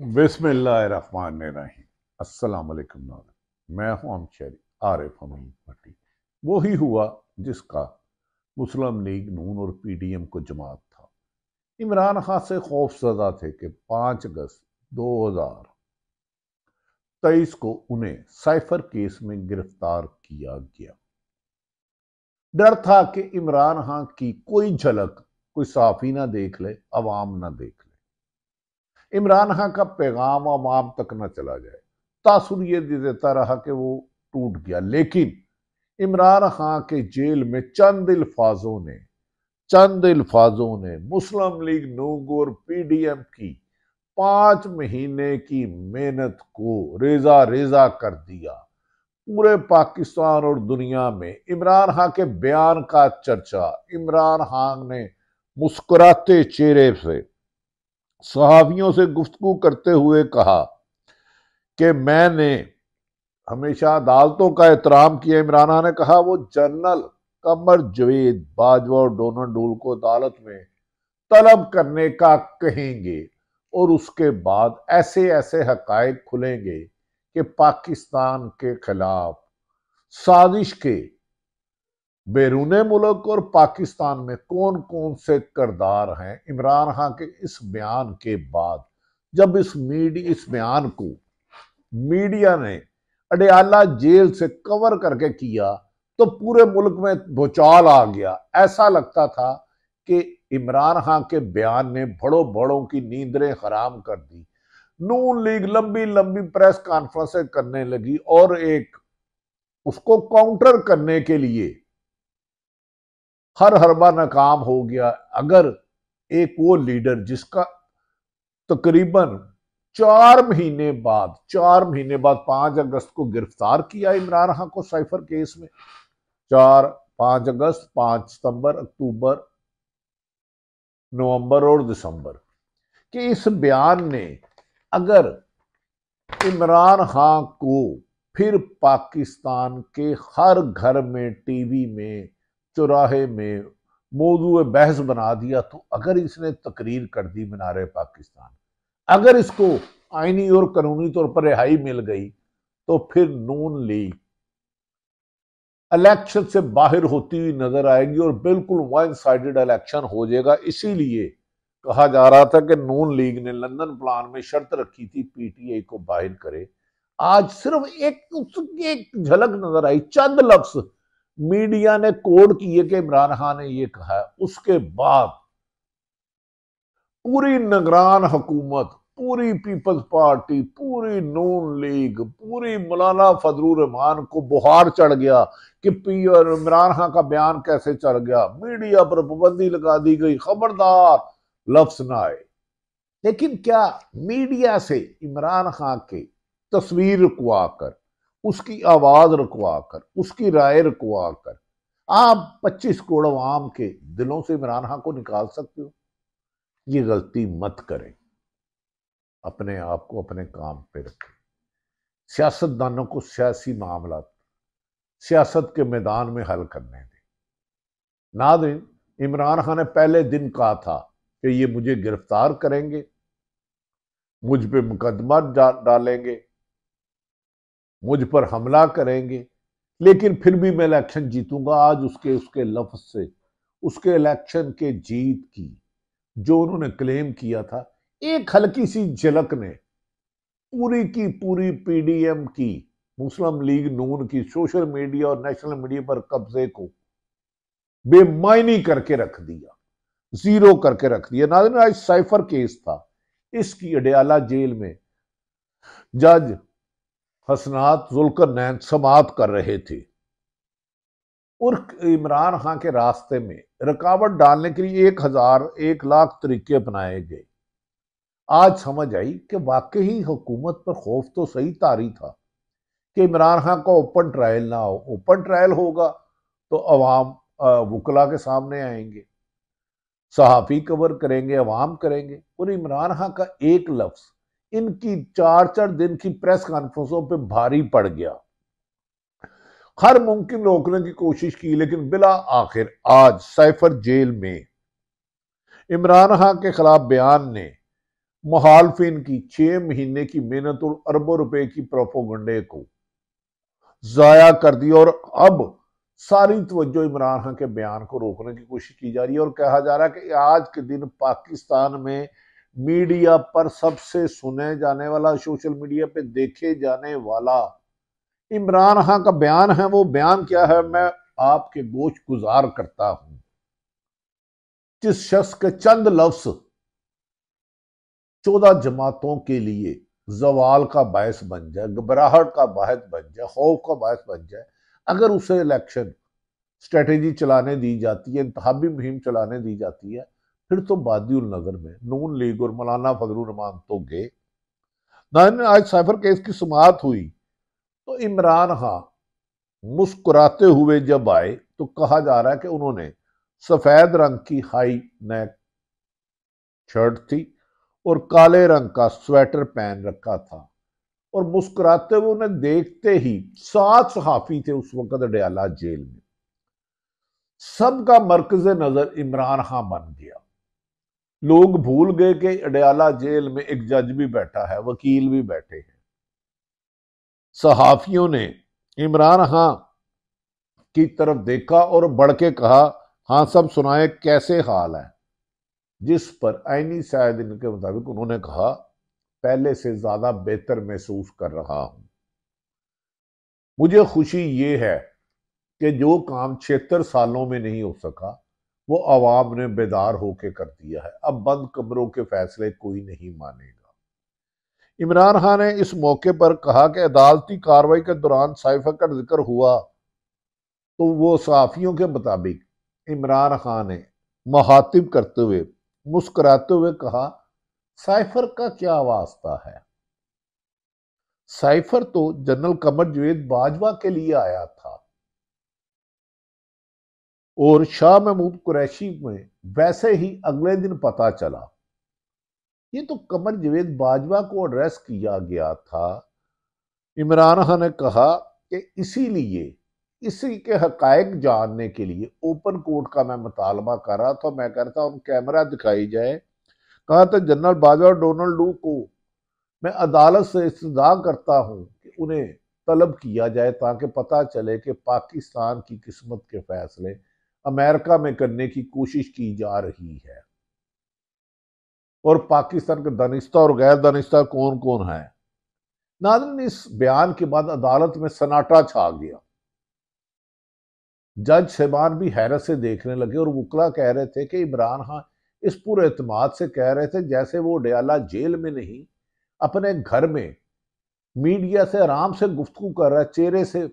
बिसमान मैं हूं आम शहरी आरिफ हमीद भट्टी वही हुआ जिसका मुस्लिम लीग नून और पी डी एम को जमात था इमरान खान से खौफजदा थे कि पाँच अगस्त दो हज़ार तेईस को उन्हें साइफर केस में गिरफ्तार किया गया डर था कि इमरान खान की कोई झलक कोई साफी ना देख ले अवाम ना देख ले इमरान खां का पैगाम आवाम तक ना चला जाए तासुर ये दे देता रहा कि वो टूट गया लेकिन इमरान खां के जेल में चंद अल्फाजों ने चंद अल्फाजों ने मुस्लिम लीग नूंग और पीडीएम की पाँच महीने की मेहनत को रेजा रेजा कर दिया पूरे पाकिस्तान और दुनिया में इमरान खां के बयान का चर्चा इमरान खान ने मुस्कुराते चेहरे से सहाफ़ियों से गुफ्तु करते हुए कहा कि मैंने हमेशा अदालतों का एहतराम किया इमराना ने कहा वो जनरल कमर जवेद बाजवा और डोनल्ड डोल को अदालत में तलब करने का कहेंगे और उसके बाद ऐसे ऐसे हकायक खुलेंगे कि पाकिस्तान के खिलाफ साजिश के बैरून मुल्क और पाकिस्तान में कौन कौन से करदार हैं इमरान खान के इस बयान के बाद जब इस मीडिया इस बयान को मीडिया ने अडयाला जेल से कवर करके किया तो पूरे मुल्क में भूचाल आ गया ऐसा लगता था कि इमरान खान के बयान ने बड़ों बड़ों की नींदें हराम कर दी नून लीग लंबी लंबी प्रेस कॉन्फ्रेंसें करने लगी और एक उसको काउंटर करने के लिए हर हरबा नाकाम हो गया अगर एक वो लीडर जिसका तकरीबन चार महीने बाद चार महीने बाद पांच अगस्त को गिरफ्तार किया इमरान खान को साइफर केस में चार पांच अगस्त पांच सितंबर अक्टूबर नवंबर और दिसंबर कि इस बयान ने अगर इमरान खान को फिर पाकिस्तान के हर घर में टीवी में चौराहे तो में मौजू बहस बना दिया तो अगर इसने तकरीर कर दी मीनार पाकिस्तान अगर इसको आइनी और कानूनी तौर पर रिहाई मिल गई तो फिर नून लीग इलेक्शन से बाहर होती हुई नजर आएगी और बिल्कुल वन साइड इलेक्शन हो जाएगा इसीलिए कहा जा रहा था कि नून लीग ने लंदन प्लान में शर्त रखी थी पीटीआई को बाहर करे आज सिर्फ एक उसकी एक झलक नजर आई चंद लफ्स मीडिया ने कोड किए कि इमरान खान ने यह कहा है उसके बाद पूरी नगरान हुकूमत पूरी पीपल्स पार्टी पूरी नून लीग पूरी मौलाना फजलुर रहमान को बुहार चढ़ गया कि पी और इमरान खान का बयान कैसे चढ़ गया मीडिया पर पाबंदी लगा दी गई खबरदार लफ्स ना आए लेकिन क्या मीडिया से इमरान खान के तस्वीर को आकर उसकी आवाज़ रुकवा कर उसकी राय रुकवा कर आप पच्चीस करोड़ आवाम के दिलों से इमरान खान को निकाल सकते हो ये गलती मत करें अपने आप को अपने काम पे रखें सियासतदानों को सियासी मामला सियासत के मैदान में हल करने दें नादिन इमरान खान ने पहले दिन कहा था कि ये मुझे गिरफ्तार करेंगे मुझ पे मुकदमा डालेंगे मुझ पर हमला करेंगे लेकिन फिर भी मैं इलेक्शन जीतूंगा आज उसके उसके लफ्ज से उसके इलेक्शन के जीत की जो उन्होंने क्लेम किया था एक हल्की सी झलक ने पूरी की पूरी पीडीएम की मुस्लिम लीग नून की सोशल मीडिया और नेशनल मीडिया पर कब्जे को बेमायनी करके रख दिया जीरो करके रख दिया नाजन आज साइफर केस था इसकी अडयाला जेल में जज हसनात जुल्कर समात कर रहे थे और इमरान खां के रास्ते में रुकावट डालने के लिए एक हजार एक लाख तरीके अपनाए गए आज समझ आई कि वाकई ही हुकूमत पर खौफ तो सही तारी था कि इमरान खान का ओपन ट्रायल ना हो ओपन ट्रायल होगा तो अवाम वकला के सामने आएंगे सहाफ़ी कवर करेंगे अवाम करेंगे और इमरान खां का एक लफ्ज़ इनकी चार चार दिन की प्रेस कॉन्फ्रेंसों पे भारी पड़ गया हर मुमकिन रोकने की कोशिश की लेकिन बिला आखिर आज साइफर जेल में इमरान खान के खिलाफ बयान ने मुहालफिन की छह महीने की मेहनत और अरबों रुपए की प्रोपोगंडे को जाया कर दिया और अब सारी तवज्जो इमरान खान के बयान को रोकने की कोशिश की जा रही है और कहा जा रहा है कि आज के दिन पाकिस्तान में मीडिया पर सबसे सुने जाने वाला सोशल मीडिया पे देखे जाने वाला इमरान खान का बयान है वो बयान क्या है मैं आपके गोच गुजार करता हूं जिस शख्स के चंद लफ्स चौदह जमातों के लिए जवाल का बायस बन जाए घबराहट का बायस बन जाए खौफ का बायस बन जाए अगर उसे इलेक्शन स्ट्रेटेजी चलाने दी जाती है इंतबी मुहिम चलाने दी जाती है फिर तो बादल नगर में नून लीग और मौलाना फजलुर रहमान तो गए आज साइफर केस की समात हुई तो इमरान खां मुस्कुराते हुए जब आए तो कहा जा रहा है कि उन्होंने सफ़ेद रंग की हाई नेक शर्ट थी और काले रंग का स्वेटर पहन रखा था और मुस्कुराते हुए उन्हें देखते ही सात सहाफ़ी थे उस वक्त अडयाला जेल में सबका मरकज नज़र इमरान खां बन गया लोग भूल गए कि अडयाला जेल में एक जज भी बैठा है वकील भी बैठे हैं सहाफियों ने इमरान खां की तरफ देखा और बढ़ के कहा हाँ सब सुनाए कैसे हाल है जिस पर आईनी शायद इनके मुताबिक उन्होंने कहा पहले से ज़्यादा बेहतर महसूस कर रहा हूं मुझे खुशी ये है कि जो काम छिहत्तर सालों में नहीं हो सका वो आवाम ने बेदार होकर कर दिया है अब बंद कमरों के फैसले कोई नहीं मानेगा इमरान खान ने इस मौके पर कहा कि अदालती कार्रवाई के दौरान साइफा का जिक्र हुआ तो वो साफियों के मुताबिक इमरान खान ने महातिब करते हुए मुस्कुराते हुए कहा साइफर का क्या वास्ता है साइफर तो जनरल कमर जुवेद बाजवा के लिए आया था और शाह महमूद कुरैशी में वैसे ही अगले दिन पता चला ये तो कमर जवेद बाजवा को एड्रेस किया गया था इमरान खान ने कहा कि इसीलिए इसी के हकायक जानने के लिए ओपन कोर्ट का मैं मुतालबा कर रहा था मैं था उन कैमरा दिखाई जाए कहा था जनरल बाजवा डोनाल्ड डू को मैं अदालत से इस्तदा करता हूँ कि उन्हें तलब किया जाए ताकि पता चले कि पाकिस्तान की किस्मत के फैसले अमेरिका में करने की कोशिश की जा रही है और पाकिस्तान का दानिश्ता और गैर दानिश्ता कौन कौन है नादिन इस बयान के बाद अदालत में सन्नाटा छा गया जज साहबान भी हैरत से देखने लगे और वकला कह रहे थे कि इमरान खान इस पूरे अतमाद से कह रहे थे जैसे वो डयाला जेल में नहीं अपने घर में मीडिया से आराम से गुफ्तु कर रहा है चेहरे से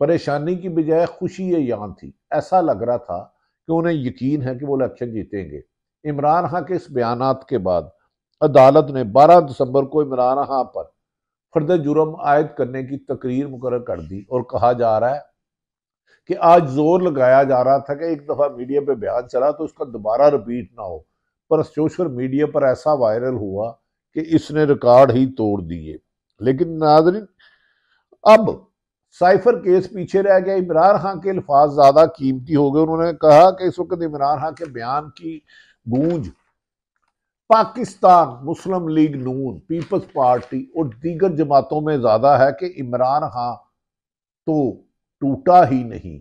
परेशानी की बजाय खुशी ये यहाँ थी ऐसा लग रहा था कि उन्हें यकीन है कि वो इलेक्शन जीतेंगे इमरान खां के इस बयान के बाद अदालत ने 12 दिसंबर को इमरान खां पर फर्द जुर्म आयद करने की तकरीर मुकर कर दी और कहा जा रहा है कि आज जोर लगाया जा रहा था कि एक दफ़ा मीडिया पे बयान चला तो उसका दोबारा रिपीट ना हो पर सोशल मीडिया पर ऐसा वायरल हुआ कि इसने रिकॉर्ड ही तोड़ दिए लेकिन नाजरिन अब साइफर केस पीछे रह गया इमरान खान के अल्फाज ज़्यादा कीमती हो गए उन्होंने कहा कि इस वक्त इमरान खान के बयान की गूंज Pakistan Muslim League Noon Peoples Party और दीगर जमातों में ज़्यादा है कि इमरान खान तो टूटा ही नहीं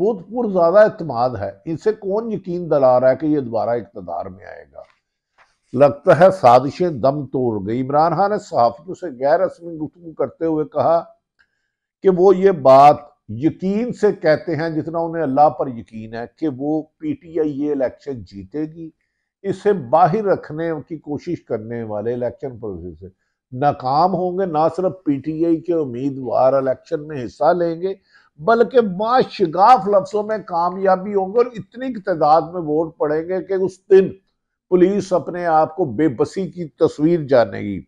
बहुत ज्यादा अतमाद है इनसे कौन यकीन दिला रहा है कि यह दोबारा इकतदार में आएगा लगता है साजिशें दम तोड़ गई इमरान खान ने सहाफ़ियों से गैर रस्मी गुफ्तु करते हुए कहा कि वो ये बात यकीन से कहते हैं जितना उन्हें अल्लाह पर यकीन है कि वो पीटीआई ये इलेक्शन जीतेगी इसे बाहर रखने की कोशिश करने वाले इलेक्शन प्रोसेस से नाकाम होंगे ना सिर्फ पीटीआई के उम्मीदवार इलेक्शन में हिस्सा लेंगे बल्कि बाशिगाफ लफ्सों में कामयाबी होंगे और इतनी तादाद में वोट पड़ेंगे कि उस दिन पुलिस अपने आप को बेबसी की तस्वीर जानेगी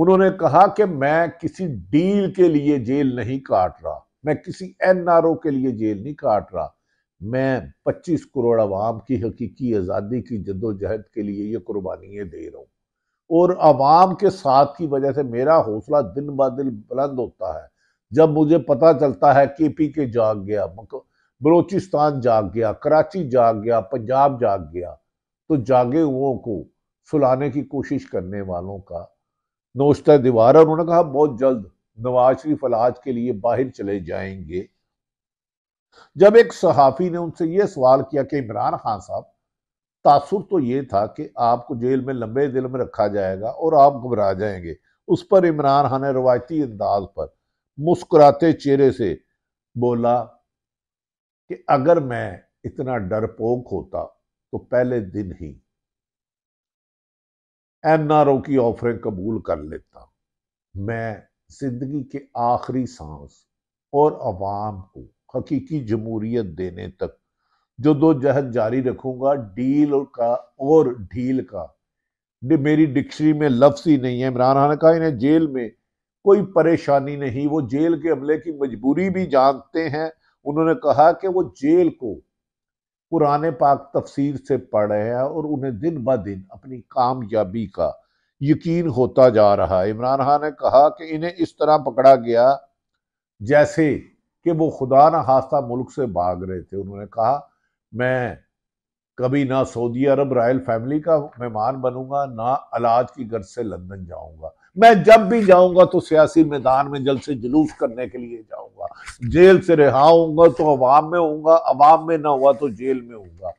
उन्होंने कहा कि मैं किसी डील के लिए जेल नहीं काट रहा मैं किसी एनआरओ के लिए जेल नहीं काट रहा मैं 25 करोड़ आवाम की हकीकी आज़ादी की जदोजहद के लिए ये कुर्बानियाँ दे रहा हूँ और आवाम के साथ की वजह से मेरा हौसला दिन ब दिन बुलंद होता है जब मुझे पता चलता है के पी के जाग गया बलोचिस्तान जाग गया कराची जाग गया पंजाब जाग गया तो जागे हुओं को सुलाने की कोशिश करने वालों का नोश्ता दीवार है उन्होंने कहा बहुत जल्द नवाज शरीफ अलाज के लिए बाहर चले जाएंगे जब एक सहाफ़ी ने उनसे यह सवाल किया कि इमरान खान साहब तासुर तो ये था कि आपको जेल में लंबे दिल में रखा जाएगा और आप घबरा जाएंगे उस पर इमरान खान ने रवायती अंदाज पर मुस्कुराते चेहरे से बोला कि अगर मैं इतना डरपोक होता तो पहले दिन ही एन आर ओ की ऑफरें कबूल कर लेता मैं जिंदगी के आखिरी सांस और आवाम को हकीकी जमहूरियत देने तक जो दो जहद जारी रखूंगा डील का और ढील का मेरी डिक्शनरी में लफ्स ही नहीं है इमरान खान ने कहा इन्हें जेल में कोई परेशानी नहीं वो जेल के हमले की मजबूरी भी जानते हैं उन्होंने कहा कि वो जेल को कुरान पाक तफसीर से पढ़ रहे हैं और उन्हें दिन ब दिन अपनी कामयाबी का यकीन होता जा रहा है इमरान खान ने कहा कि इन्हें इस तरह पकड़ा गया जैसे कि वो खुदा न हास्ता मुल्क से भाग रहे थे उन्होंने कहा मैं कभी ना सऊदी अरब रॉयल फैमिली का मेहमान बनूंगा ना अलाज की गर्ज से लंदन जाऊंगा मैं जब भी जाऊंगा तो सियासी मैदान में जल से जुलूस करने के लिए जाऊंगा जेल से रिहा होऊंगा तो अवाम में होऊंगा अवाम में ना हुआ तो जेल में होऊंगा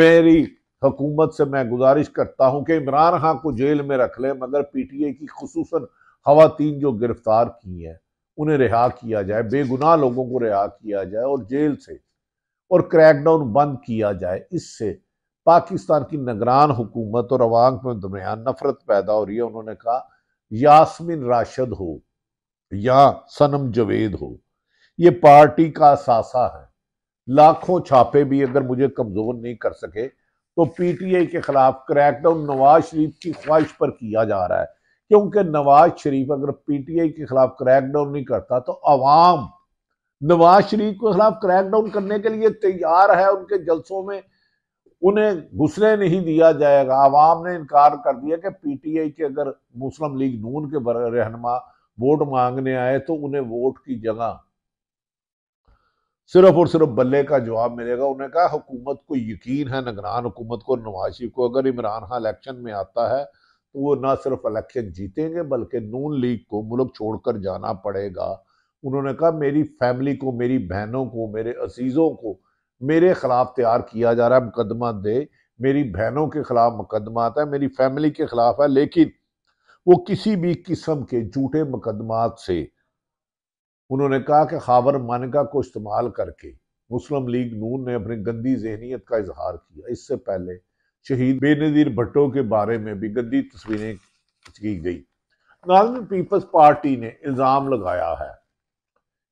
मेरी हुकूमत से मैं गुजारिश करता हूं कि इमरान खान को जेल में रख ले मगर पी टी की खसूस खातन जो गिरफ्तार की हैं उन्हें रिहा किया जाए बेगुनाह लोगों को रिहा किया जाए और जेल से और क्रैकडाउन बंद किया जाए इससे पाकिस्तान की नगरान हुकूमत और अवाम के दरमियान नफरत पैदा हो रही है उन्होंने कहा यास्मिन राशद हो या सनम जवेद हो ये पार्टी का सासा है लाखों छापे भी अगर मुझे कमज़ोर नहीं कर सके तो पीटीआई के खिलाफ क्रैकडाउन नवाज शरीफ की ख्वाहिश पर किया जा रहा है क्योंकि नवाज शरीफ अगर पीटीआई के खिलाफ क्रैकडाउन नहीं करता तो अवाम नवाज शरीफ के खिलाफ क्रैकडाउन करने के लिए तैयार है उनके जलसों में उन्हें घुसने नहीं दिया जाएगा आवाम ने इनकार कर दिया कि पीटीआई के अगर मुस्लिम लीग नून के रहनमा वोट मांगने आए तो उन्हें वोट की जगह सिर्फ और सिर्फ बल्ले का जवाब मिलेगा उन्हें कहा हुकूमत को यकीन है नगरान हुकूमत को नवाज शरीफ को अगर इमरान खान इलेक्शन में आता है तो वो ना सिर्फ इलेक्शन जीतेंगे बल्कि नून लीग को मुल्क छोड़कर जाना पड़ेगा उन्होंने कहा मेरी फैमिली को मेरी बहनों को मेरे अजीज़ों को मेरे खिलाफ तैयार किया जा रहा है मुकदमा दे मेरी बहनों के खिलाफ मुकदमा आता है मेरी फैमिली के खिलाफ है लेकिन वो किसी भी किस्म के झूठे मुकदमात से उन्होंने कहा कि खाबर मानिका को इस्तेमाल करके मुस्लिम लीग नून ने अपनी गंदी जहनीत का इजहार किया इससे पहले शहीद बेनज़ीर भट्टो के बारे में भी गंदी तस्वीरें की गई नाजन पीपल्स पार्टी ने इल्ज़ाम लगाया है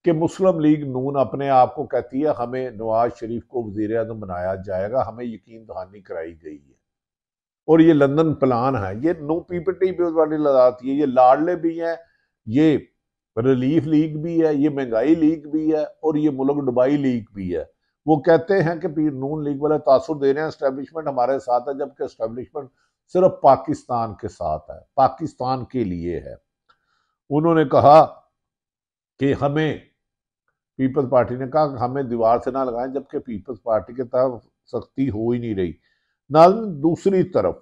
कि मुस्लिम लीग नून अपने आप को कहती है हमें नवाज शरीफ को वजीर अजम बनाया जाएगा हमें यकीन दहानी कराई गई है और ये लंदन प्लान है ये नो पीपीटी भी वाली लगाती है ये लाडले भी हैं ये रिलीफ लीग भी है ये महंगाई लीग भी है और ये मुल्क डुबाई लीग भी है वो कहते हैं कि पीर नून लीग वाले तासर दे रहे हैं इस्टेब्लिशमेंट हमारे साथ है जबकि इस्टेब्लिशमेंट सिर्फ पाकिस्तान के साथ है पाकिस्तान के लिए है उन्होंने कहा कि हमें पीपल्स पार्टी ने कहा हमें दीवार से ना लगाएं जबकि पीपल्स पार्टी के तरफ सख्ती हो ही नहीं रही नाजन दूसरी तरफ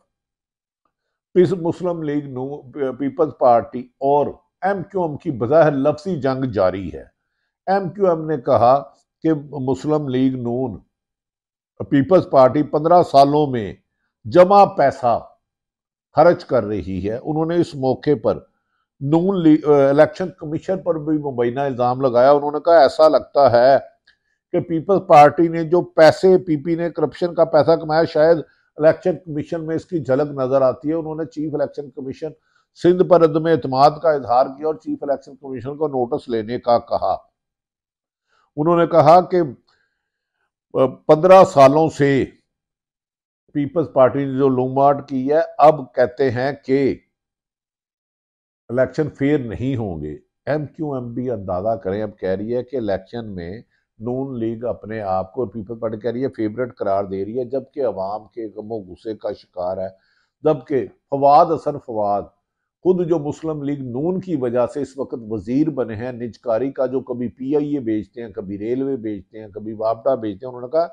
इस Muslim League Noon Peoples Party और एम क्यू एम की बजाय लफसी जंग जारी है एम क्यू एम ने कहा कि Muslim League Noon Peoples Party पंद्रह सालों में जमा पैसा खर्च कर रही है उन्होंने इस मौके पर नून इलेक्शन कमीशन पर भी मुबैना इल्ज़ाम लगाया उन्होंने कहा ऐसा लगता है कि पीपल्स पार्टी ने जो पैसे पीपी ने करप्शन का पैसा कमाया शायद इलेक्शन कमीशन में इसकी झलक नज़र आती है उन्होंने चीफ इलेक्शन कमीशन सिंध पर अदम अतमाद का इजहार किया और चीफ इलेक्शन कमीशन को नोटिस लेने का कहा उन्होंने कहा कि पंद्रह सालों से पीपल्स पार्टी ने जो लूमबाट की है अब कहते हैं कि इलेक्शन फेयर नहीं होंगे एम क्यू एम भी अंदाज़ा करें अब कह रही है कि इलेक्शन में नून लीग अपने आप को और पीपल पार्टी कह रही है फेवरेट करार दे रही है जबकि अवाम के गमो गुस्से का शिकार है जबकि फवाद असर फवाद खुद जो मुस्लिम लीग नून की वजह से इस वक्त वजीर बने हैं निजकारी का जो कभी पी आई ए बेचते हैं कभी रेलवे बेचते हैं कभी वापडा बेचते हैं उन्होंने कहा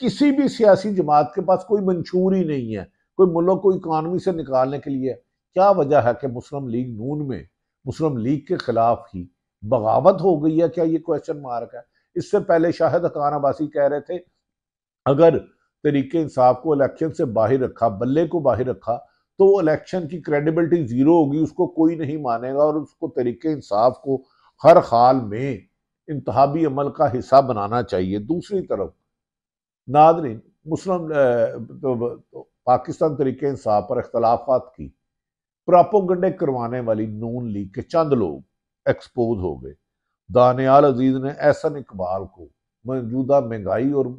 किसी भी सियासी जमात के पास कोई मंशूर ही नहीं है कोई मुल्क को इकानमी से निकालने के लिए क्या वजह है कि मुस्लिम लीग नून में मुस्लिम लीग के खिलाफ ही बगावत हो गई है क्या ये क्वेश्चन मार्क है इससे पहले शाहिद खान अबासी कह रहे थे अगर तरीके इंसाफ को इलेक्शन से बाहर रखा बल्ले को बाहर रखा तो इलेक्शन की क्रेडिबिलिटी ज़ीरो होगी उसको कोई नहीं मानेगा और उसको तरीके इंसाफ को हर हाल में इंतहा अमल का हिस्सा बनाना चाहिए दूसरी तरफ नादरी मुस्लिम तो, तो, तो, पाकिस्तान तरीके इंसाफ पर अख्तलाफात की प्रापोगंडे करवाने वाली नून लीग के चंद लोग एक्सपोज हो गए दानियाल अजीज ने एहसन इकबाल को मौजूदा महंगाई और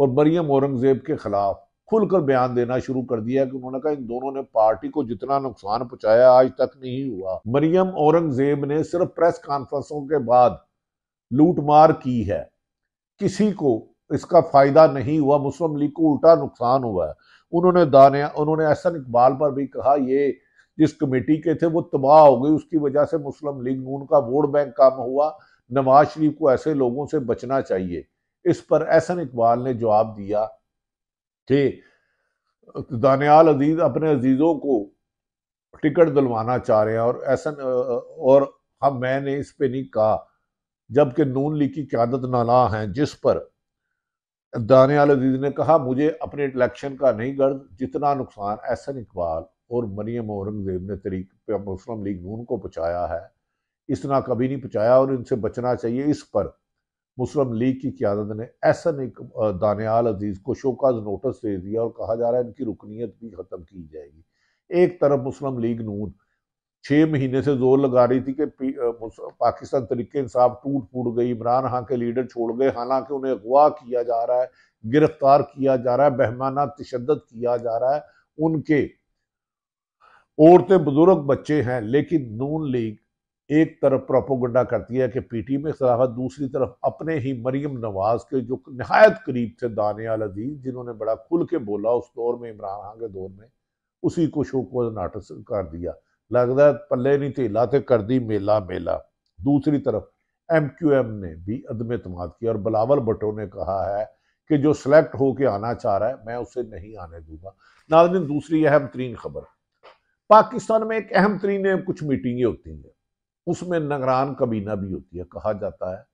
और मरियम औरंगजेब के खिलाफ खुलकर बयान देना शुरू कर दिया कि उन्होंने कहा इन दोनों ने पार्टी को जितना नुकसान पहुंचाया आज तक नहीं हुआ मरियम औरंगजेब ने सिर्फ प्रेस कॉन्फ्रेंसों के बाद लूटमार की है किसी को इसका फायदा नहीं हुआ मुस्लिम लीग को उल्टा नुकसान हुआ है उन्होंने दानिया उन्होंने एहसन इकबाल पर भी कहा ये जिस कमेटी के थे वो तबाह हो गई उसकी वजह से मुस्लिम लीग नून का वोट बैंक काम हुआ नवाज शरीफ को ऐसे लोगों से बचना चाहिए इस पर एहसन इकबाल ने जवाब दिया कि दानियाल अजीज अपने अजीज़ों को टिकट दिलवाना चाह रहे हैं और एहसन और हम हाँ, मैंने इस पर नहीं कहा जबकि नून लीग की क्यादत नाला हैं जिस पर दानियाल अजीज ने कहा मुझे अपने इलेक्शन का नहीं गर्द जितना नुकसान एहसन इकबाल और मरियम औरंगजेब ने तरीक मुस्लिम लीग नून को पहुँचाया है इस तरह कभी नहीं पहुँचाया और इनसे बचना चाहिए इस पर मुस्लिम लीग की क्यादत ने एहसन दानियाल अजीज़ को शोकाज नोटिस दे दिया और कहा जा रहा है इनकी रुकनीत भी ख़त्म की जाएगी एक तरफ मुस्लिम लीग नून छः महीने से जोर लगा रही थी कि पाकिस्तान तरीके इंसाफ टूट फूट गई इमरान खां के लीडर छोड़ गए हालांकि उन्हें अगवा किया जा रहा है गिरफ्तार किया जा रहा है बहमाना तशद किया जा रहा है उनके औरतें बुजुर्ग बच्चे हैं लेकिन नून लीग एक तरफ प्रोपोगंडा करती है कि पीटी में है दूसरी तरफ अपने ही मरीम नवाज के जो नहायत करीब थे दाने अजीज जिन्होंने बड़ा खुल के बोला उस दौर में इमरान खान के दौर में उसी को शो को नाटक कर दिया लगता है पल्ले नहीं थे लाते कर दी मेला मेला दूसरी तरफ एम क्यू एम ने भी अदम अतमाद किया और बलावल भट्टो ने कहा है कि जो सेलेक्ट होके आना चाह रहा है मैं उसे नहीं आने दूंगा नाजमिन दूसरी अहम तरीन खबर पाकिस्तान में एक अहम तरीन कुछ मीटिंगें होती हैं उसमें नगरान कबीना भी होती है कहा जाता है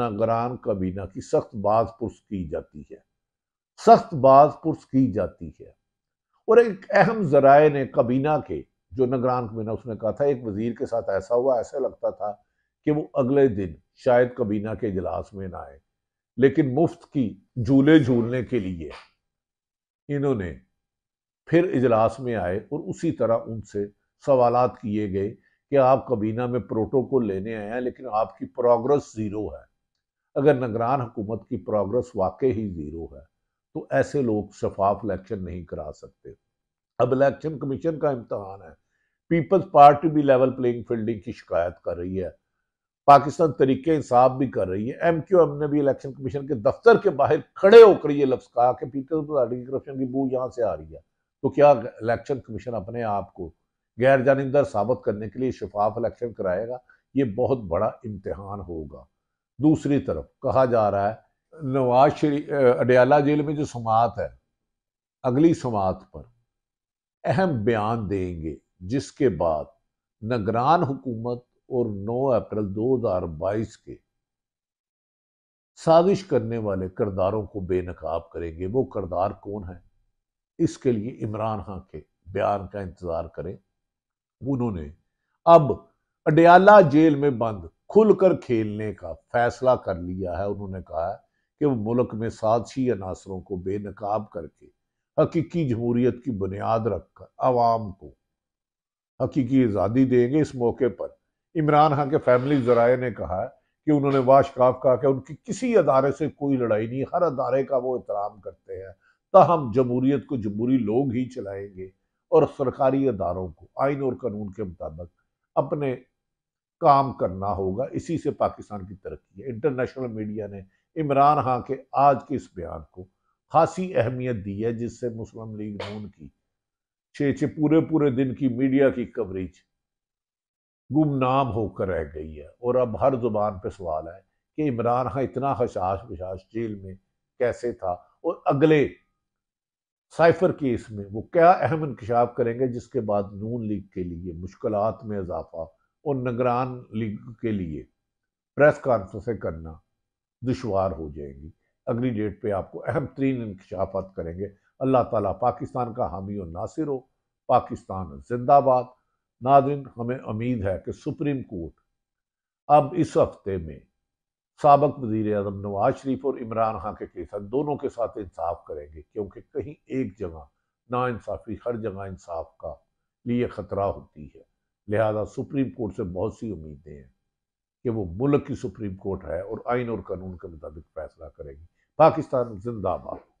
नगरान कबीना की सख्त बाज पुरस की जाती है सख्त बाज पुरस की जाती है और एक अहम जराए ने कबीना के जो नगरान कबीना उसने कहा था एक वजीर के साथ ऐसा हुआ ऐसा लगता था कि वो अगले दिन शायद कबीना के इजलास में ना आए लेकिन मुफ्त की झूले झूलने के लिए इन्होंने फिर इजलास में आए और उसी तरह उनसे सवाल किए गए कि आप कबीना में प्रोटोकॉल लेने आए हैं लेकिन आपकी प्रोग्रेस ज़ीरो है अगर नगरान हुकूमत की प्रोग्रेस वाकई ही ज़ीरो है तो ऐसे लोग शफाफ इलेक्शन नहीं करा सकते अब इलेक्शन कमीशन का इम्तहान है पीपल्स पार्टी भी लेवल प्लेइंग फील्डिंग की शिकायत कर रही है पाकिस्तान तरीके इंसाफ भी कर रही है एम क्यू एम ने भी इलेक्शन कमीशन के दफ्तर के बाहर खड़े होकर ये लफ्ज कहा कि पीपल्स पार्टी की करप्शन की बू यहाँ से आ रही है तो क्या इलेक्शन कमीशन अपने आप को गैर जानबदार साबित करने के लिए शफाफ इलेक्शन कराएगा ये बहुत बड़ा इम्तहान होगा दूसरी तरफ कहा जा रहा है नवाज शरीफ अडयाला जेल में जो समात है अगली समात पर अहम बयान देंगे जिसके बाद नगरान हुकूमत और 9 अप्रैल 2022 के साजिश करने वाले करदारों को बेनकाब करेंगे वो करदार कौन है इसके लिए इमरान खां के बयान का इंतज़ार करें उन्होंने अब अडयाला जेल में बंद खुलकर खेलने का फैसला कर लिया है उन्होंने कहा कि वो मुल्क में साक्षी अनासरों को बेनकाब करके हकीकी जमहूरीत की बुनियाद रखकर आवाम को हकीकी आज़ादी देंगे इस मौके पर इमरान खान के फैमिली जराए ने कहा कि उन्होंने वाशकाफ कहा कि उनकी किसी अदारे से कोई लड़ाई नहीं हर अदारे का वो एहतराम करते हैं हम जमहूरीत को जमहूरी लोग ही चलाएंगे और सरकारी अदारों को आइन और कानून के मुताबिक अपने काम करना होगा इसी से पाकिस्तान की तरक्की है इंटरनेशनल मीडिया ने इमरान खां के आज के इस बयान को खासी अहमियत दी है जिससे मुस्लिम लीग नून की छः छः पूरे पूरे दिन की मीडिया की कवरेज गुमनाम होकर रह गई है और अब हर जुबान पर सवाल है कि इमरान खां इतना हशाश विशाश जेल में कैसे था और अगले साइफर केस में वो क्या अहम इंकशाफ करेंगे जिसके बाद नून लीग के लिए मुश्किल में इजाफा और नगरान लीग के लिए प्रेस कॉन्फ्रेंसें करना दुशवार हो जाएंगी अगली डेट पे आपको अहम तरीन इंकशाफात करेंगे अल्लाह ताला पाकिस्तान का हामी और नासिर हो पाकिस्तान जिंदाबाद नादिन हमें उम्मीद है कि सुप्रीम कोर्ट अब इस हफ्ते में सबक वजीर अजम नवाज शरीफ और इमरान खां के केस दोनों के साथ इंसाफ करेंगे क्योंकि कहीं एक जगह नाानसाफ़ी हर जगह इंसाफ का लिए ख़तरा होती है लिहाजा सुप्रीम कोर्ट से बहुत सी उम्मीदें हैं कि वो मुल्क की सुप्रीम कोर्ट है और आइन और कानून के मुताबिक फैसला करेगी पाकिस्तान जिंदाबाद